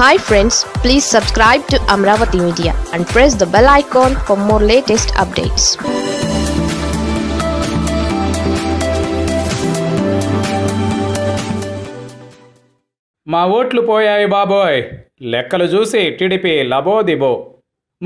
hi friends please subscribe to Amaravati media and press the bell icon for more latest updates మా ఓట్లు పోయాయి బాబోయ్ లెక్కలు చూసి టీడీపీ లబోదిబో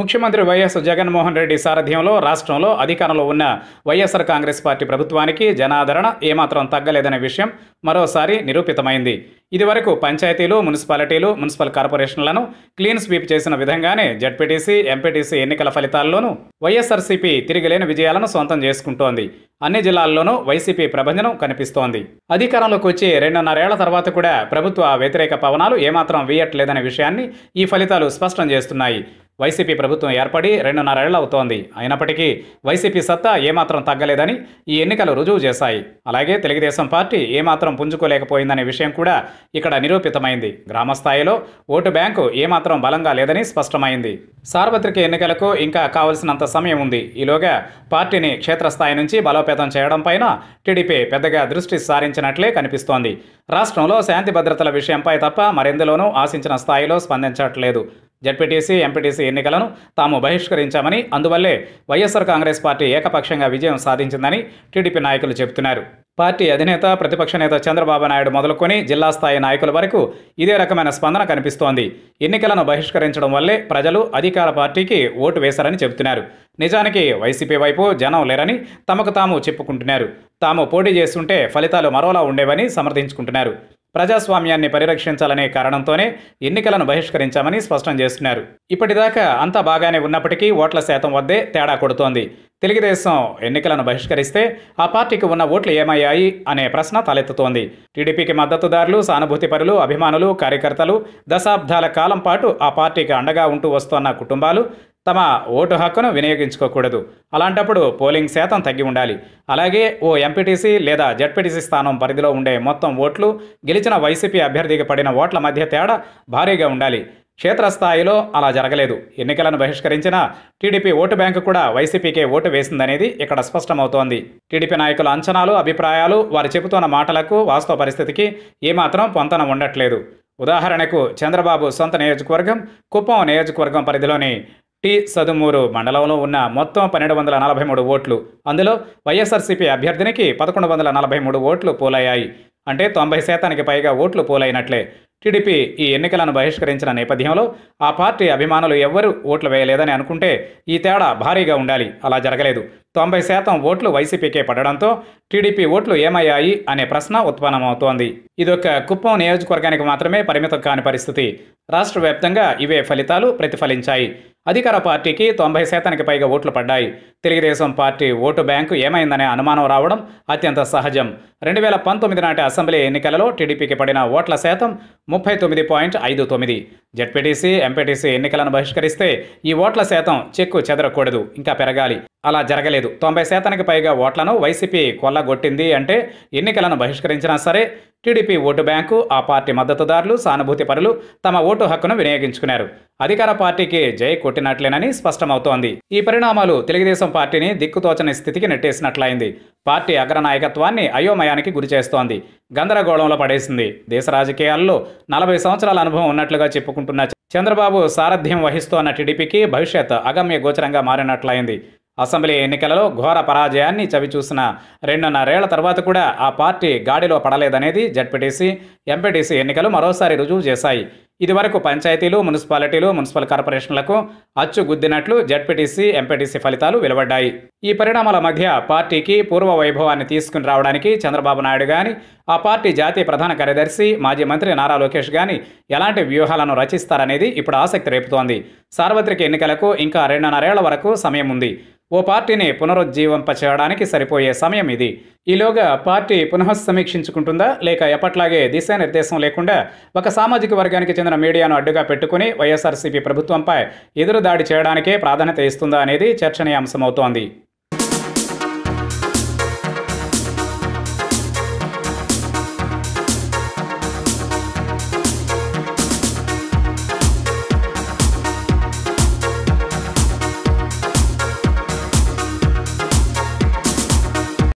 ముఖ్యమంత్రి వైఎస్ జగన్మోహన్ రెడ్డి సారథ్యంలో రాష్ట్రంలో అధికారంలో ఉన్న వైఎస్ఆర్ కాంగ్రెస్ పార్టీ ప్రభుత్వానికి జనాదరణ ఏమాత్రం తగ్గలేదనే విషయం మరోసారి నిరూపితమైంది ఇదివరకు పంచాయతీలు మున్సిపాలిటీలు మున్సిపల్ కార్పొరేషన్లను క్లీన్ స్వీప్ చేసిన విధంగానే జడ్పీటీసీ ఎంపీటీసీ ఎన్నికల ఫలితాల్లోనూ వైఎస్ఆర్సీపీ తిరిగిలేని విజయాలను సొంతం చేసుకుంటోంది అన్ని జిల్లాల్లోనూ వైసీపీ ప్రభంజనం కనిపిస్తోంది అధికారంలోకి వచ్చి రెండున్నరేళ్ల తర్వాత కూడా ప్రభుత్వ వ్యతిరేక పవనాలు ఏమాత్రం వీయట్లేదనే విషయాన్ని ఈ ఫలితాలు స్పష్టం చేస్తున్నాయి వైసీపీ ప్రభుత్వం ఏర్పడి రెండున్నరేళ్లు అవుతోంది అయినప్పటికీ వైసీపీ సత్తా ఏమాత్రం తగ్గలేదని ఈ ఎన్నికలు రుజువు చేశాయి అలాగే తెలుగుదేశం పార్టీ ఏమాత్రం పుంజుకోలేకపోయిందనే విషయం కూడా ఇక్కడ నిరూపితమైంది గ్రామస్థాయిలో ఓటు బ్యాంకు ఏమాత్రం బలంగా లేదని స్పష్టమైంది సార్వత్రిక ఎన్నికలకు ఇంకా కావలసినంత సమయం ఉంది ఈలోగా పార్టీని క్షేత్రస్థాయి నుంచి బలోపేతం చేయడం పైన టీడీపీ పెద్దగా దృష్టి సారించినట్లే కనిపిస్తోంది రాష్ట్రంలో శాంతి భద్రతల విషయంపై తప్ప మరెందులోనూ ఆశించిన స్థాయిలో స్పందించట్లేదు జడ్పీటీసీ ఎంపీటీసీ ఎన్నికలను తాము బహిష్కరించామని అందువల్లే వైఎస్ఆర్ కాంగ్రెస్ పార్టీ ఏకపక్షంగా విజయం సాధించిందని టీడీపీ నాయకులు చెబుతున్నారు పార్టీ అధినేత ప్రతిపక్ష నేత చంద్రబాబు నాయుడు మొదలుకొని జిల్లా స్థాయి నాయకుల వరకు ఇదే రకమైన స్పందన కనిపిస్తోంది ఎన్నికలను బహిష్కరించడం వల్లే ప్రజలు అధికార పార్టీకి ఓటు వేశారని చెబుతున్నారు నిజానికి వైసీపీ వైపు జనం లేరని తమకు తాము చెప్పుకుంటున్నారు తాము పోటీ చేస్తుంటే ఫలితాలు మరోలా ఉండేవని సమర్థించుకుంటున్నారు ప్రజాస్వామ్యాన్ని పరిరక్షించాలనే కారణంతోనే ఎన్నికలను బహిష్కరించామని స్పష్టం చేస్తున్నారు ఇప్పటిదాకా అంతా బాగానే ఉన్నప్పటికీ ఓట్ల శాతం వద్దే తేడా కొడుతోంది తెలుగుదేశం ఎన్నికలను బహిష్కరిస్తే ఆ పార్టీకి ఉన్న ఓట్లు ఏమయ్యాయి అనే ప్రశ్న తలెత్తుతోంది టీడీపీకి మద్దతుదారులు సానుభూతిపరులు అభిమానులు కార్యకర్తలు దశాబ్దాల కాలం పాటు ఆ పార్టీకి అండగా ఉంటూ వస్తోన్న కుటుంబాలు తమ ఓటు హక్కును వినియోగించుకోకూడదు అలాంటప్పుడు పోలింగ్ శాతం తగ్గి ఉండాలి అలాగే ఓ ఎంపీటీసీ లేదా జడ్పీటీసీ స్థానం పరిధిలో ఉండే మొత్తం ఓట్లు గెలిచిన వైసీపీ అభ్యర్థికి పడిన ఓట్ల మధ్య తేడా భారీగా ఉండాలి క్షేత్రస్థాయిలో అలా జరగలేదు ఎన్నికలను బహిష్కరించిన టీడీపీ ఓటు బ్యాంకు కూడా వైసీపీకే ఓటు వేసిందనేది ఇక్కడ స్పష్టమవుతోంది టీడీపీ నాయకుల అంచనాలు అభిప్రాయాలు వారు చెబుతున్న మాటలకు వాస్తవ పరిస్థితికి ఏమాత్రం పొంతన ఉండట్లేదు ఉదాహరణకు చంద్రబాబు సొంత నియోజకవర్గం కుప్పం నియోజకవర్గం పరిధిలోని టి సదుమూరు మండలంలో ఉన్న మొత్తం పన్నెండు వందల నలభై మూడు ఓట్లు అందులో వైఎస్ఆర్సీపీ అభ్యర్థినికి పదకొండు వందల నలభై మూడు ఓట్లు పోలయ్యాయి అంటే తొంభై శాతానికి పైగా ఓట్లు పోలైనట్లే టీడీపీ ఈ ఎన్నికలను బహిష్కరించిన నేపథ్యంలో ఆ పార్టీ అభిమానులు ఎవ్వరూ ఓట్లు వేయలేదని అనుకుంటే ఈ తేడా భారీగా ఉండాలి అలా జరగలేదు తొంభై శాతం ఓట్లు వైసీపీకే పడడంతో టీడీపీ ఓట్లు ఏమయ్యాయి అనే ప్రశ్న ఉత్పన్నమవుతోంది ఇదొక కుప్పం నియోజకవర్గానికి మాత్రమే పరిమితం కాని పరిస్థితి రాష్ట్ర వ్యాప్తంగా ఇవే ఫలితాలు ప్రతిఫలించాయి అధికార పార్టీకి తొంభై శాతానికి పైగా ఓట్లు పడ్డాయి తెలుగుదేశం పార్టీ ఓటు బ్యాంకు ఏమైందనే అనుమానం రావడం అత్యంత సహజం రెండు వేల పంతొమ్మిది నాటి అసెంబ్లీ ఎన్నికలలో టీడీపీకి పడిన ఓట్ల శాతం ముప్పై తొమ్మిది పాయింట్ ఐదు తొమ్మిది జడ్పీటీసీ ఎంపీటీసీ ఎన్నికలను బహిష్కరిస్తే ఈ ఓట్ల శాతం చెక్కు చెదరకూడదు ఇంకా పెరగాలి అలా జరగలేదు తొంభై శాతానికి పైగా ఓట్లను వైసీపీ కొల్లగొట్టింది అంటే ఎన్నికలను బహిష్కరించినా సరే టీడీపీ ఓటు బ్యాంకు ఆ పార్టీ మద్దతుదారులు సానుభూతి పరులు తమ ఓటు హక్కును వినియోగించుకున్నారు అధికార పార్టీకి జై కొట్టినట్లేనని స్పష్టమవుతోంది ఈ పరిణామాలు తెలుగుదేశం పార్టీని దిక్కుతోచని స్థితికి నెట్టేసినట్లయింది పార్టీ అగ్రనాయకత్వాన్ని అయోమయానికి గురిచేస్తోంది గందరగోళంలో పడేసింది దేశ రాజకీయాల్లో నలభై సంవత్సరాల అనుభవం ఉన్నట్లుగా చెప్పుకుంటున్న చంద్రబాబు సారథ్యం వహిస్తోన్న టీడీపీకి భవిష్యత్ అగమ్య గోచరంగా మారినట్లయింది అసెంబ్లీ ఎన్నికలలో ఘోర పరాజయాన్ని చవిచూసిన రెండున్నరేళ్ల తర్వాత కూడా ఆ పార్టీ గాడిలో పడలేదనేది జడ్పీటీసీ ఎంపీటీసీ ఎన్నికలు మరోసారి రుజువు చేశాయి ఇదివరకు పంచాయతీలు మున్సిపాలిటీలు మున్సిపల్ కార్పొరేషన్లకు అచ్చు గుద్దినట్లు జడ్పీటీసీ ఎంపీటీసీ ఫలితాలు వెలువడ్డాయి ఈ పరిణామాల మధ్య పార్టీకి పూర్వ వైభవాన్ని తీసుకుని రావడానికి చంద్రబాబు నాయుడు గాని ఆ పార్టీ జాతీయ ప్రధాన కార్యదర్శి మాజీ మంత్రి నారా లోకేష్ కానీ ఎలాంటి వ్యూహాలను రచిస్తారనేది ఇప్పుడు ఆసక్తి రేపుతోంది సార్వత్రిక ఎన్నికలకు ఇంకా రెండున్నరేళ్ల వరకు సమయం ఉంది ఓ పార్టీని చేయడానికి సరిపోయే సమయం ఇది ఈలోగా పార్టీ పునః సమీక్షించుకుంటుందా లేక ఎప్పట్లాగే దిశానిర్దేశం లేకుండా ఒక సామాజిక వర్గానికి చెందిన మీడియాను అడ్డుగా పెట్టుకుని వైఎస్ఆర్సీపీ ప్రభుత్వంపై ఎదురు దాడి చేయడానికే ప్రాధాన్యత ఇస్తుందా అనేది చర్చనీయాంశమవుతోంది